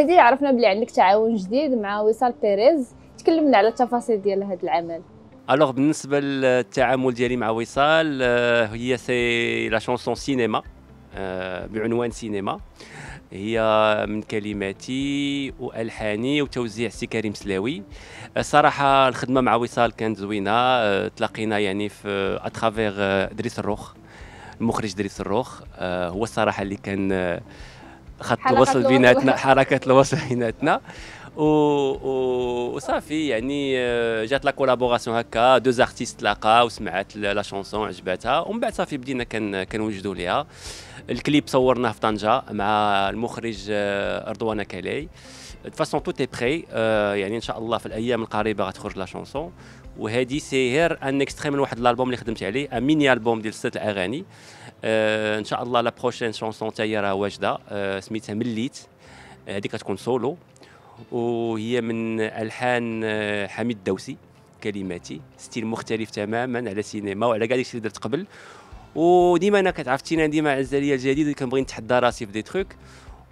هذه عرفنا بلي عندك تعاون جديد مع وصال بيريز تكلمنا على التفاصيل ديال هذا العمل الوغ بالنسبه للتعامل ديالي مع وصال آه، هي سي لا شونسون سينما آه، بعنوان سينما هي من كلماتي والحاني وتوزيع سي كريم سلاوي الصراحه آه، الخدمه مع وصال كانت زوينه تلاقينا يعني في اترافير دريس الروخ المخرج دريس الروخ هو الصراحه اللي كان خط الوصل بيناتنا حركه الوصل بيناتنا و... وصافي يعني آه، جات لا كولابوراسيون هكا دو زارتيست تلاقاو وسمعت لا شونسون عجباتها ومن بعد صافي بدينا كن... كنوجدوا ليها الكليب صورناه في طنجه مع المخرج رضوان كالي دو فاسون تو تي بري يعني ان شاء الله في الايام القريبه غتخرج لا شونسون وهذه سي هير ان اكستريم واحد الالبوم اللي خدمت عليه ان ميني البوم ديال ست اغاني آه، ان شاء الله لا بروشين شونسون تاعي راه واجده آه، سميتها مليت آه، هذيك كتكون سولو وهي من الحان حميد الدوسي كلماتي ستيل مختلف تماما على سينما وعلى كاع داكشي اللي درت قبل وديما انا كتعرفتينا ديما عزه ليا الجديد كنبغي نتحدى راسي في دي تروك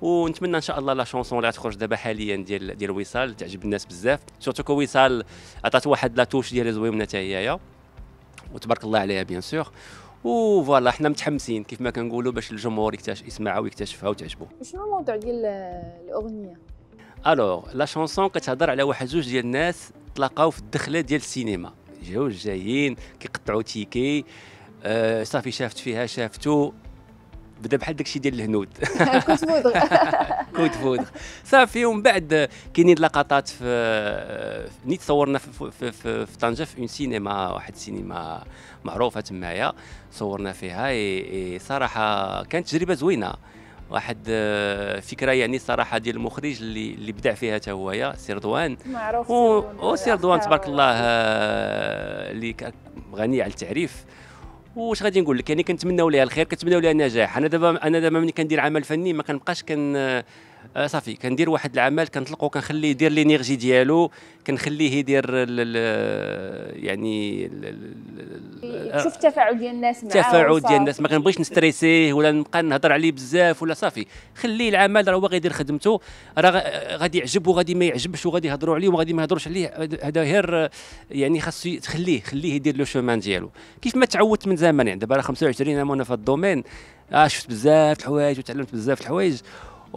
ونتمنى ان شاء الله لا شونسون اللي غتخرج دابا حاليا ديال ديال وصال تعجب الناس بزاف سورتو كو وصال عطات واحد لا توش ديال زويونه حتى هي وتبارك الله عليها بيان سور وفوالا حنا متحمسين كيف ما كنقولوا باش الجمهور يكتشف يسمعها ويكتشفها وتعجبو شنو الموضوع ديال الاغنيه الوغ لا شونسون كتهضر على واحد جوج ديال الناس تلاقاو في الدخله ديال السينما جاو جايين كيقطعوا تيكي آه صافي شافت فيها شافتو بدا بحال داكشي ديال الهنود كوت فودغ كوت فودغ صافي ومن بعد كاينين لقطات في نيت صورنا في, في, في, في طنجه في اون سينما واحد السينما معروفه تمايا صورنا فيها اي صراحه كانت تجربه زوينه واحد آه، فكره يعني صراحه ديال المخرج اللي اللي بدع فيها حتى هويا سي رضوان معروف و... سي رضوان تبارك الله آه، اللي غني على التعريف واش غادي نقول لك يعني كنتمناو ليها الخير كنتمناو ليها النجاح انا دابا انا دابا ملي كندير عمل فني ما كنبقاش كن آه، صافي كندير واحد العمل كنطلقو كنخليه يدير لينيرجي ديالو كنخليه يدير يعني شوف التفاعل ديال الناس معاه التفاعل ديال الناس ما كنبغيش نستريسيه ولا نبقى نهضر عليه بزاف ولا صافي خليه العمل راه هو غيدير خدمته راه غادي يعجب وغادي ما يعجبش وغادي يهضروا عليه وغادي ما يهضروش عليه هذا غير يعني خاصو تخليه خليه يدير لو شومان ديالو كيف ما تعودت من زمان يعني دابا راه 25 عام وانا في الدومين آه شفت بزاف الحوايج وتعلمت بزاف الحوايج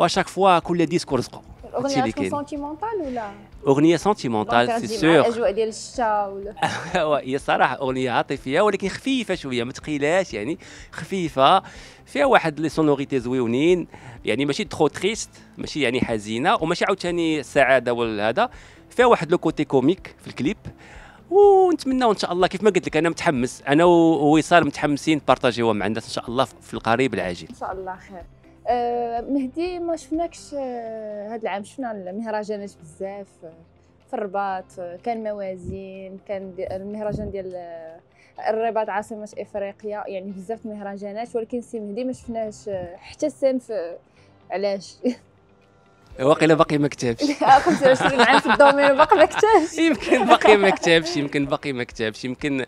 واشاك فوا كل ديسكور رزقه اغنيه سنتيمونتال ولا اغنيه سنتيمونتال سي سور الاجواء ديال الشتاء ولا هي الصراحه اغنيه عاطفيه ولكن خفيفه شويه ما تقيلاش يعني خفيفه فيها واحد لي سونوريتي زويونين يعني ماشي ترو تريست ماشي يعني حزينه وماشي عاوتاني السعاده ولا هذا فيها واحد لو كوتي كوميك في الكليب ونتمناو ان شاء الله كيف ما قلت لك انا متحمس انا ووصال متحمسين بارطاجيوها مع الناس ان شاء الله في القريب العاجل ان شاء الله خير آه، مهدي ما شفناكش هذا آه، العام شفنا المهرجانات بزاف آه، في الرباط كان موازين كان المهرجان ديال الرباط عاصمة افريقيا يعني بزاف المهرجانات ولكن سي مهدي ما شفناهش حتى السن في علاش واقيلا باقي ما كتبش 25 عام في الدومين وباقي ما كتبش يمكن باقي ما كتبش يمكن باقي ما كتبش يمكن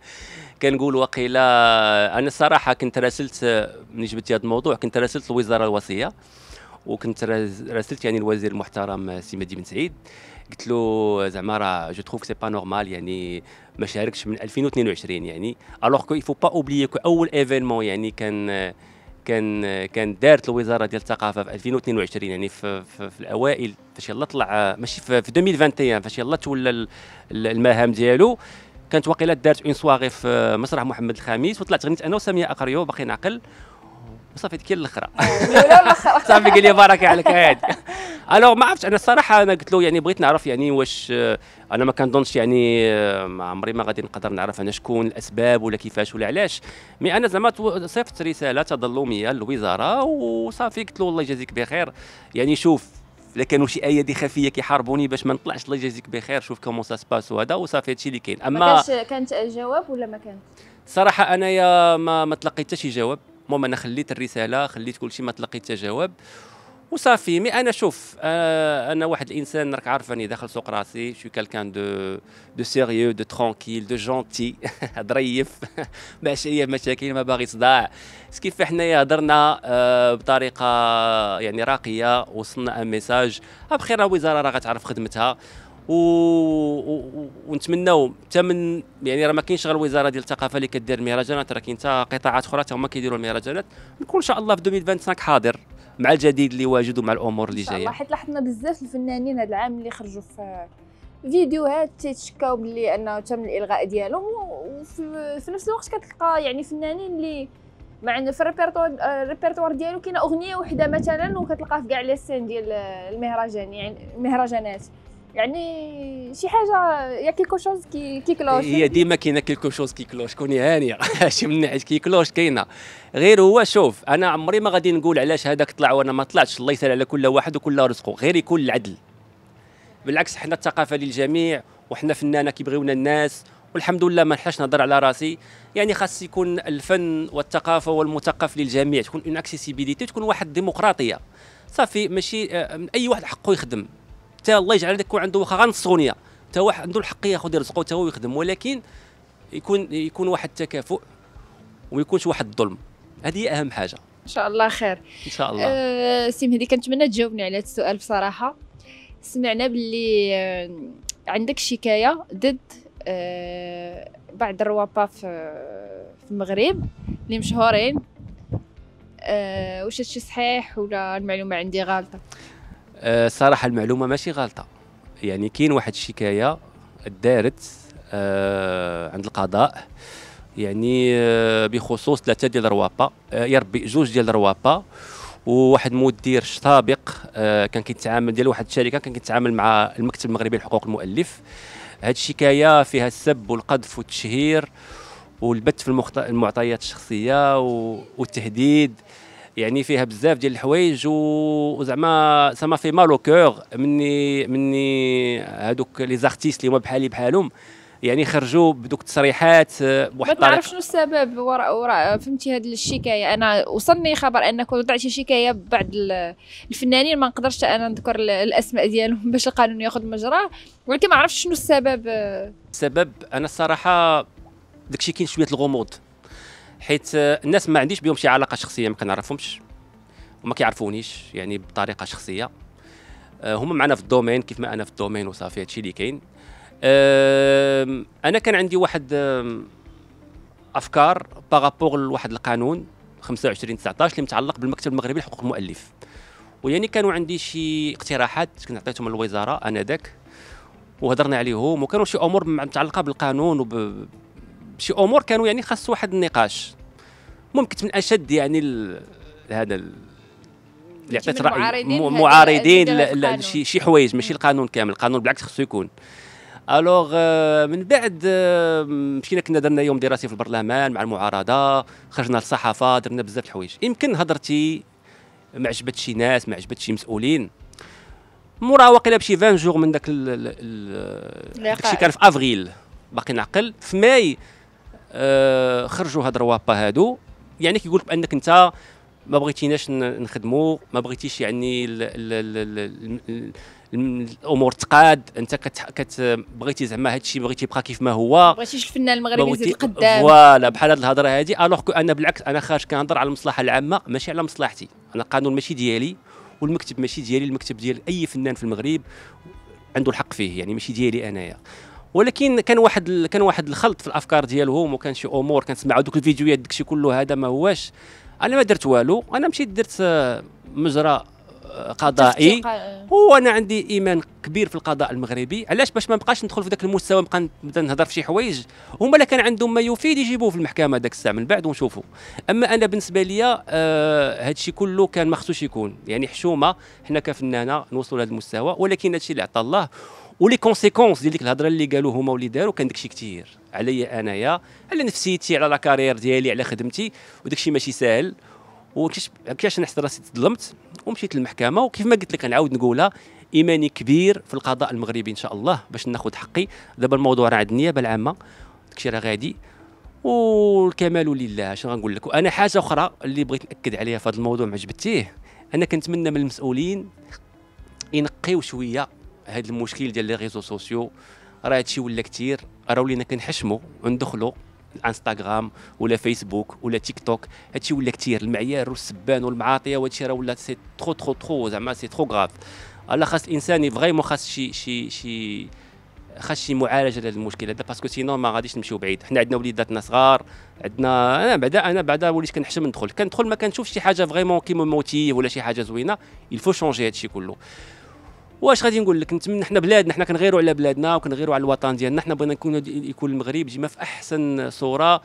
كنقول وقيلا انا الصراحه كنت راسلت من جبت هذا الموضوع كنت راسلت الوزاره الوصيه وكنت راسلت يعني الوزير المحترم سي مدي بن سعيد قلت له زعما راه جو تخوف سي با نورمال يعني ما شاركش من 2022 يعني الوغ كو يفو با اوبليي كو اول ايفينمون يعني كان كان كان دارت الوزاره ديال الثقافه في 2022 يعني في, في, في الاوائل فاش يلا طلع ماشي في, في 2021 فاش يلا تولى المهام ديالو كانت واقيلا دارت اون سواغي في مسرح محمد الخامس وطلعت غنيت انا وساميه اقريو باقي نعقل وصافي كي الاخره صافي قال لي بارك عليك هادي الوغ ما عرفتش انا الصراحه انا قلت له يعني بغيت نعرف يعني واش آه، انا ما كنظنش يعني آه، ما عمري ما غادي نقدر نعرف انا شكون الاسباب ولا كيفاش ولا علاش مي انا زعما صيفطت رساله تظلميه للوزاره وصافي قلت له الله يجازيك بخير يعني شوف الا كانوا شي ايادي خفيه كيحاربوني باش ما نطلعش الله يجازيك بخير شوف كومون سا سباس وهذا وصافي هادشي اللي كاين اما كانش كانت جواب ولا ما كانت صراحه انايا ما ما تلقيت حتى شي جواب المهم انا خليت الرساله خليت كل شيء ما تلقيت حتى جواب وصافي مي انا شوف آه، انا واحد الانسان راك عارفني داخل سوق راسي شو كالكان دو دو سيريو دو ترونكيل دو جونتي ظريف ماشي اي مشاكل ما باغي صداع كيف حنايا هضرنا آه، بطريقه يعني راقيه وصلنا ان ميساج راه الوزاره راه غتعرف خدمتها و... ونتمنوا حتى من يعني راه ما كاينش غير الوزاره ديال الثقافه اللي كدير المهرجانات راه كاين حتى قطاعات اخرى حتى هما كيديروا المهرجانات نكون ان شاء الله في 2025 حاضر مع الجديد اللي واجد ومع الامور اللي جايه حيت لاحظنا بزاف الفنانين هذا العام اللي خرجوا في فيديوهات تيتشكاو بلي انه تم الالغاء ديالهم وفي نفس الوقت كتلقى يعني فنانين اللي مع في الريبرتوار الريبرتوار آه، ديالو كاينه اغنيه وحده مثلا وكتلقاها في كاع لي سين ديال المهرجان يعني المهرجانات يعني شي حاجه يا كيلكو شوز كي كلوش هي ديما كاينه كيلكو شوز كي كلوش كوني هانيه شي من ناحيه كي كلوش كاينه غير هو شوف انا عمري ما غادي نقول علاش هذاك طلع وانا ما طلعتش الله يسهل على كل واحد وكل رزقه غير يكون العدل بالعكس حنا الثقافه للجميع وحنا فنانه كيبغيونا الناس والحمد لله ما نحش نهضر على راسي يعني خاص يكون الفن والثقافه والمثقف للجميع تكون اون اكسيسيبيليتي تكون واحد ديمقراطيه صافي ماشي آه، اي واحد حقه يخدم حتى الله يجعل يكون عنده واخا غير نص اغنيه حتى هو عنده الحق ياخذ رزقه حتى هو يخدم ولكن يكون يكون واحد التكافؤ وما يكونش واحد الظلم هذه هي اهم حاجه ان شاء الله خير ان شاء الله أه سي مهدي كنتمنى تجاوبني على هذا السؤال بصراحه سمعنا باللي آه، عندك شكايه ضد أه بعض الروابا في المغرب اللي مشهورين أه واش هادشي صحيح ولا المعلومه عندي غالطه آه، صراحه المعلومه ماشي غلطه يعني كاين واحد الشكايه دارت أه عند القضاء يعني أه بخصوص ثلاثه ديال الروابا أه يربي جوج ديال الروابا وواحد مدير سابق أه كان كيتعامل ديال واحد الشركه كان كيتعامل مع المكتب المغربي لحقوق المؤلف هاد الشكايه فيها السب والقذف والتشهير والبت في المعطيات الشخصيه والتهديد يعني فيها بزاف ديال الحوايج وزعما سما في مالو كور مني مني هذوك لي زارتيست اللي هما بحالي بحالهم يعني خرجوا بدوك التصريحات آه، بواحد الطريقه ما شنو السبب وراء وراء فهمتي هذه الشكايه انا وصلني خبر انك وضعتي شكايه بعد الفنانين ما نقدرش انا نذكر الاسماء ديالهم باش القانون ياخذ مجراه ولكن ما عرفتش شنو السبب آه. السبب انا الصراحه داكشي كاين شويه الغموض حيت الناس ما عنديش بهم شي علاقه شخصيه ما كنعرفهمش وما كيعرفونيش يعني بطريقه شخصيه آه، هما معنا في الدومين كيف ما انا في الدومين وصافي هادشي اللي كاين آه، انا كان عندي واحد افكار باغابوغ لواحد القانون 25 19 اللي متعلق بالمكتب المغربي لحقوق المؤلف ويعني كانوا عندي شي اقتراحات كنت عطيتهم للوزاره انذاك وهضرنا عليهم وكانوا شي امور متعلقه بالقانون وب شي امور كانوا يعني خاص واحد النقاش ممكن كنت من اشد يعني هذا اللي عطيت راي معارضين لشي شي حوايج ماشي القانون كامل القانون بالعكس خصو يكون الوغ آه، من بعد آه، مشينا كنا درنا يوم دراسي في البرلمان مع المعارضه خرجنا للصحافه درنا بزاف الحوايج يمكن هضرتي ما عجبت شي ناس ما عجبت شي مسؤولين مورا واقيلا بشي 20 جور من داك الشيء كان في افريل باقي نعقل في ماي آه، خرجوا هاد الروابا هادو يعني كيقول لك بانك انت ما بغيتيناش نخدموا ما بغيتيش يعني ال ال ال الامور تقاد انت كت, كت بغيتي زعما هذا الشيء بغيتي يبقى كيف ما هو ما بغيتيش الفنان المغربي يزيد القدام فوالا بحال هذه الهضره هذه الوغ انا بالعكس انا خارج كنهضر على المصلحه العامه ماشي على مصلحتي انا القانون ماشي ديالي والمكتب ماشي ديالي المكتب ديال اي فنان في المغرب عنده الحق فيه يعني ماشي ديالي انايا ولكن كان واحد كان واحد الخلط في الافكار ديالهم وكان شي امور كنسمعوا دوك الفيديوهات داكشي كله هذا ما هواش انا ما درت والو انا مشيت درت آه، مجرى آه، قضائي آه. وانا عندي ايمان كبير في القضاء المغربي علاش باش ما نبقاش ندخل في ذاك المستوى نبقى نبدا نهضر في شي حوايج هما اللي كان عندهم ما يفيد يجيبوه في المحكمه ذاك الساعه من بعد ونشوفوا اما انا بالنسبه لي آه هادشي كله كان ما خصوش يكون يعني حشومه حنا كفنانه نوصلوا لهذا المستوى ولكن هادشي اللي عطى الله ولي كونسيكونس ديال ديك الهضره اللي قالوا هما واللي داروا كان داكشي كثير عليا انايا على نفسيتي على لا كارير ديالي على خدمتي وداكشي ماشي ساهل وكاش نحس راسي تظلمت ومشيت للمحكمه وكيف ما قلت لك نعاود نقولها ايماني كبير في القضاء المغربي ان شاء الله باش ناخذ حقي دابا الموضوع راه عند النيابه العامه داكشي راه غادي والكمال لله اش غنقول لك وانا حاجه اخرى اللي بغيت ناكد عليها في هذا الموضوع ما جبتيه انا كنتمنى من المسؤولين ينقيو شويه هذا المشكل ديال لي ريزو سوسيو راه هادشي ولا كثير راه ولينا كنحشموا وندخلوا الانستغرام ولا فيسبوك ولا تيك توك هادشي ولا كثير المعيار والسبان والمعاطيه وهادشي راه ولا سي ترو ترو ترو زعما سي ترو غاف الا خاص الانسان فريمون خاص شي شي شي خاص شي معالجه لهذا المشكل هذا باسكو سينو ما غاديش نمشيو بعيد حنا عندنا وليداتنا صغار عندنا انا بعدا انا بعدا وليت كنحشم ندخل كندخل ما كنشوفش شي حاجه فريمون كي موتيف ولا شي حاجه زوينه يلفو شونجي هادشي كله واش غادي نقول لك نتمنى حنا بلادنا حنا كنغيروا على بلادنا وكنغيروا على الوطن ديالنا حنا بغينا نكون يكون المغرب ديما في احسن صوره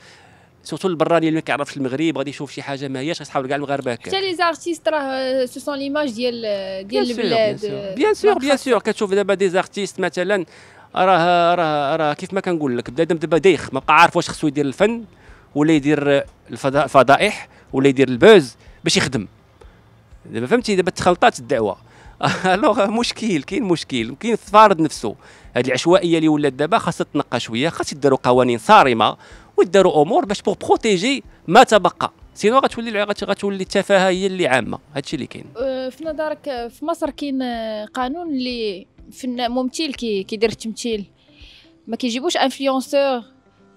سورتو البراني اللي ما كيعرفش المغرب غادي يشوف شي حاجه ما هياش غيصحاب كاع المغاربه هكا حتى لي زارتيست راه سو سون ليماج ديال ديال البلاد بيان سور بيان سور كتشوف دابا دي زارتيست مثلا راه راه راه كيف ما كنقول لك بنادم دابا دايخ ما بقى عارف واش خصو يدير الفن ولا يدير الفضائح ولا يدير البوز باش يخدم دابا فهمتي دابا تخلطات الدعوه الوغ مشكل euh, كاين مشكل كاين التفارض نفسه هاد العشوائيه اللي ولات دابا خاصها تنقى شويه خاص يداروا قوانين صارمه ويداروا امور باش بور بروتيجي ما تبقى سينو غتولي غتولي التفاهه هي اللي عامه هادشي اللي كاين أه، في نظرك في مصر كاين قانون اللي في ممثل كيدير التمثيل ما كيجيبوش انفلونسور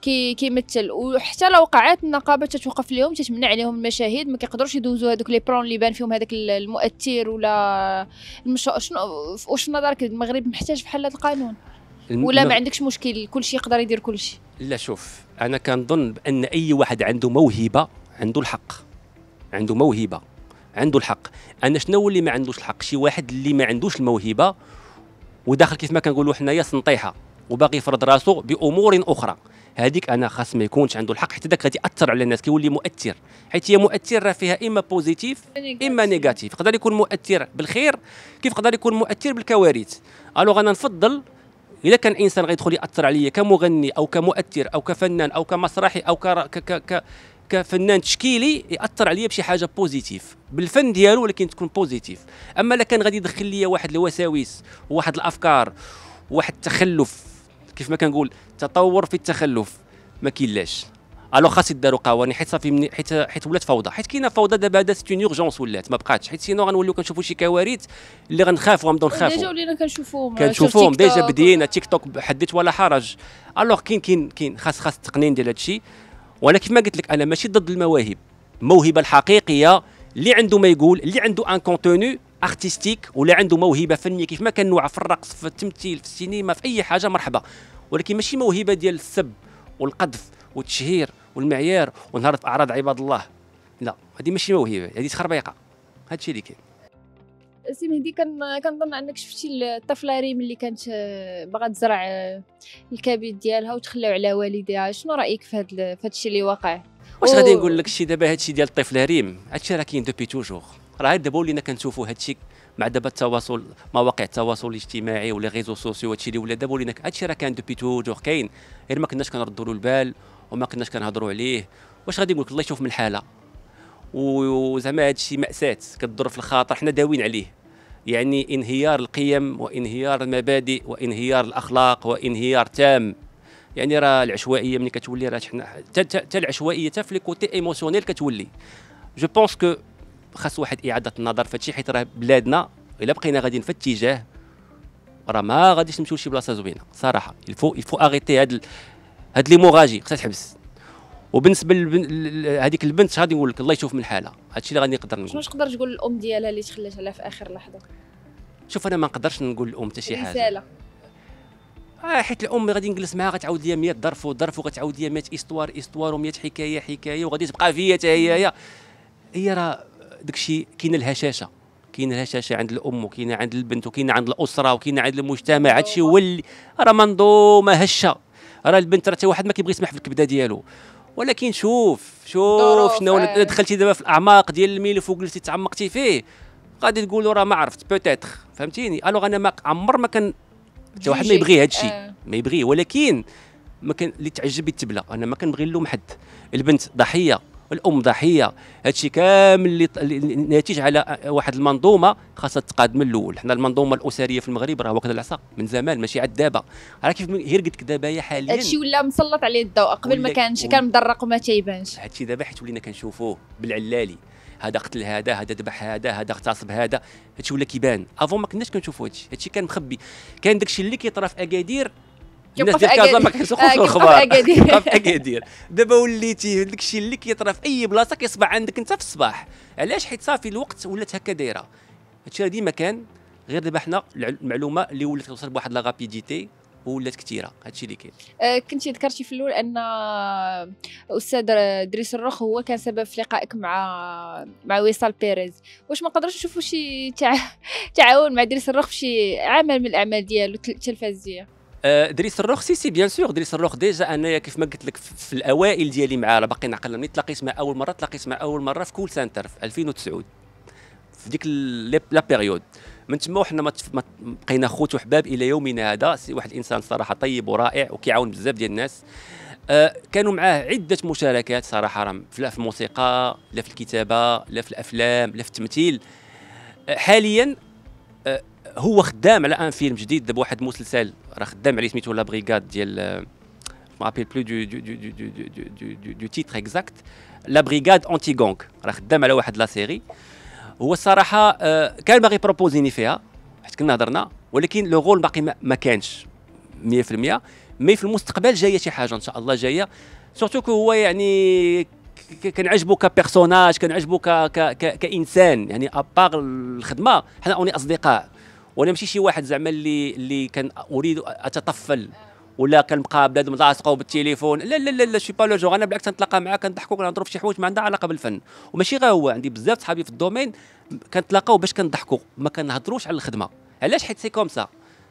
كي كيمثل وحتى لو وقعات النقابه تتوقف لهم تتمنع عليهم المشاهد ما كيقدروش يدوزوا هذوك لي برون اللي بان فيهم هذاك المؤثر ولا المش... شنو واش نظرك المغرب محتاج بحال هذا القانون الم... ولا ما عندكش مشكل كلشي يقدر يدير كلشي لا شوف انا كنظن بان اي واحد عنده موهبه عنده الحق عنده موهبه عنده الحق انا شنو اللي ما عندوش الحق شي واحد اللي ما عندوش الموهبه وداخل كيف ما كنقولوا حنايا سنطيحه وباغي يفرض راسو بامور اخرى هذيك انا خاص ما يكونش عنده الحق حتى داك غادي ياثر على الناس كيولي مؤثر حيت هي مؤثر فيها اما بوزيتيف اما نيجاتيف يقدر يكون مؤثر بالخير كيف يقدر يكون مؤثر بالكوارث الوغ انا نفضل اذا كان انسان غيدخل ياثر عليا كمغني او كمؤثر او كفنان او كمسرحي او ك... ك... ك... كفنان تشكيلي ياثر عليا بشي حاجه بوزيتيف بالفن ديالو ولكن تكون بوزيتيف اما لكان غادي يدخل ليا واحد الوساوس وواحد الافكار واحد التخلف كيف ما كنقول تطور في التخلف ما كيلاش الو خاص يداروا قوانين حيت صافي حيت حيت ولات فوضى حيت كاينه فوضى دابا هذا سيت اون اورجونس ولات ما بقاتش حيت سينو غنوليو كنشوفوا شي كوارث اللي غنخافوا غنبداو نخافوا ديجا ولينا كنشوفوهم كنشوفوهم ديجا بدينا تيك توك حدث ولا حرج الوغ كاين كاين كاين خاص خاص التقنين ديال هادشي وانا كيف ما قلت لك انا ماشي ضد المواهب الموهبه الحقيقيه اللي عنده ما يقول اللي عنده ان كونتوني ارتستيك ولا عنده موهبه فنيه كيف ما كان نوع في الرقص في التمثيل في السينما في اي حاجه مرحبا ولكن ماشي موهبه ديال السب والقذف والتشهير والمعيار ونهار اعراض عباد الله لا هذه ماشي موهبه هذه تخربيقه هذا الشيء اللي كاين سي مهدي كنظن انك شفتي الطفله ريم اللي كانت آه، باغا تزرع آه، الكبد ديالها وتخلاو على والديها شنو رايك في هذا الشيء اللي واقع واش غادي نقول لك شي دابا هادشي ديال الطفله ريم هادشي راه كاين دوبي توجور راه دابا ولينا كنشوفوا هادشي مع دابا التواصل مواقع التواصل الاجتماعي ولا ريزو سوسيو هادشي اللي ولا دابا ولينا هادشي راه كان دوبي توجور كاين غير ما كناش كنردوا له البال وما كناش كنهضروا عليه واش غادي نقول لك الله يشوف من الحاله وزعما هادشي ماساه كضر في الخاطر حنا داوين عليه يعني انهيار القيم وانهيار المبادئ وانهيار الاخلاق وانهيار تام يعني راه العشوائيه ملي كتولي راه حنا حتى العشوائيه حتى في ليكوتي ايموسيونيل كتولي جو بونس كو خاص واحد اعاده النظر في هادشي حيت راه بلادنا الا بقينا غاديين في الاتجاه راه ما غاديش نمشيو لشي بلاصه زوينه صراحه الفو الفو اغيتي هاد هاد هاد موغاجي خصها تحبس وبالنسبه لهذيك البنت غادي نقول لك الله يشوف من حالها هادشي اللي غادي نقدر نقول شنو تقدر تقول الام ديالها اللي تخلات عليها في اخر لحظه شوف انا ما نقدرش نقول الام حتى شي حاجه رساله آه حيت الام غادي نجلس معها غتعاود لي 100 ظرف وظرف وغتعاود لي 100 استوار استوار و100 حكايه حكايه وغادي تبقى فيا حتى هي هي راه داكشي كاينه الهشاشه كاينه الهشاشه عند الام وكاينه عند البنت وكاينه عند الاسره وكاينه عند المجتمع هادشي هو اللي راه منظومه هشه راه البنت راه حتى واحد ما كيبغي يسمح في الكبده ديالو ولكن شوف شوف شنو إيه. دخلتي دابا في الاعماق ديال الملف وقلتي تعمقتي فيه غادي تقولوا راه ما عرفت بوتيتر فهمتيني الوغ انا ما عمر ما كان حتى واحد ما يبغي هادشي إيه. ما يبغيه ولكن ما كان اللي تعجب يتبلى انا ما كنبغي نلوم حد البنت ضحيه الام ضحيه هادشي كامل اللي ناتج على واحد المنظومه خاصها تقاد من الاول حنا المنظومه الاسريه في المغرب راه واخد العصا من زمان ماشي عاد دابا راه كيف غير قلت لك دابا هي حاليا هادشي ولا مسلط عليه الضوء قبل ما كانش كان مدرق وما تيبانش هادشي دابا حيت ولينا كنشوفوه بالعلالي هذا قتل هذا هذا ذبح هذا هذا اغتصب هذا هادشي ولا كيبان افون ما كناش كنشوفوا هادشي هادشي كان مخبي كان داكشي اللي كيطرا في اكادير الناس ديال كازا ما كيسوقوش الخبار في اكادير دابا وليتي داكشي الشيء اللي كيطرا في اي بلاصه كيصبح عندك انت في الصباح علاش حيت صافي الوقت ولات هكا دايره هادشي ديما كان غير دابا حنا المعلومه اللي ولات توصل بواحد لا ولات كثيره هادشي اللي كاين أه، كنتي ذكرتي في الاول ان استاذ دريس الرخ هو كان سبب في لقائك مع مع ويصال بيريز واش ما نقدرش نشوفوا شي تع... تعاون مع دريس الرخ في شي عمل من الاعمال ديالو التلفازيه آه، دريس الروخ سي سي بيان سور دريس الروخ ديجا انايا كيف ما قلت لك في الاوائل ديالي معاه راه باقي نعقل ملي تلاقيت مع اول مره تلاقيت مع اول مره في كول سنتر في 2009 في ديك لا بيريود من تما وحنا ما بقينا خوت وحباب الى يومنا هذا سي واحد الانسان صراحه طيب ورائع وكيعاون بزاف ديال الناس آه، كانوا معاه عده مشاركات صراحه راه في الموسيقى لا في الكتابه لا في الافلام لا في التمثيل آه، حاليا هو خدام على ان فيلم جديد دابا واحد المسلسل راه خدام عليه سميتو لا بريغاد ديال ما ابيل بلو دو دو دو دو دو دو دو تيتر اكزاكت لا بريغاد اونتي غونغ راه خدام على واحد لا سيري هو الصراحه آه، كان باغي بروبوزيني فيها حيت كنا هضرنا ولكن لو رول باقي ما كانش 100% مي في المستقبل جايه شي حاجه ان شاء الله جايه سورتو هو يعني كنعجبو كبيرسوناج كنعجبو كانسان يعني ابار الخدمه حنا اوني اصدقاء وانا ماشي شي واحد زعما اللي اللي كان اريد اتطفل ولا كنبقى بلاد ملاصقه بالتليفون لا لا لا لا شي با لو جوغ انا بالعكس نتلاقى معاه كنضحكوا كنهضروا في شي حوايج ما عندها علاقه بالفن وماشي غير هو عندي بزاف صحابي في الدومين كنتلاقاو باش كنضحكوا ما كنهضروش على الخدمه علاش حيت سي كوم سا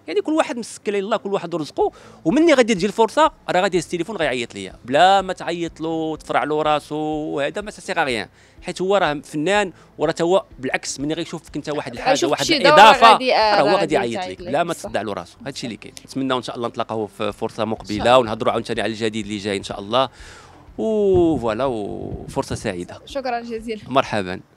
يعني كل واحد مسكل الله كل واحد رزقه ومني غادي تجي الفرصه راه غادي التليفون غيعيط ليا بلا ما تعيط له تفرع له راسه وهذا ما سيغ غيان حيت هو راه فنان وراه هو بالعكس ملي غيشوفك انت واحد الحاجه واحد الاضافه آه، راه هو غادي يعيط لك بلا ما تصدع له هذا هادشي اللي كاين نتمناو ان شاء الله نتلاقاو في فرصه مقبله ونهضروا عاوتاني على الجديد اللي جاي ان شاء الله وفوالا وفرصه سعيده شكرا جزيلا مرحبا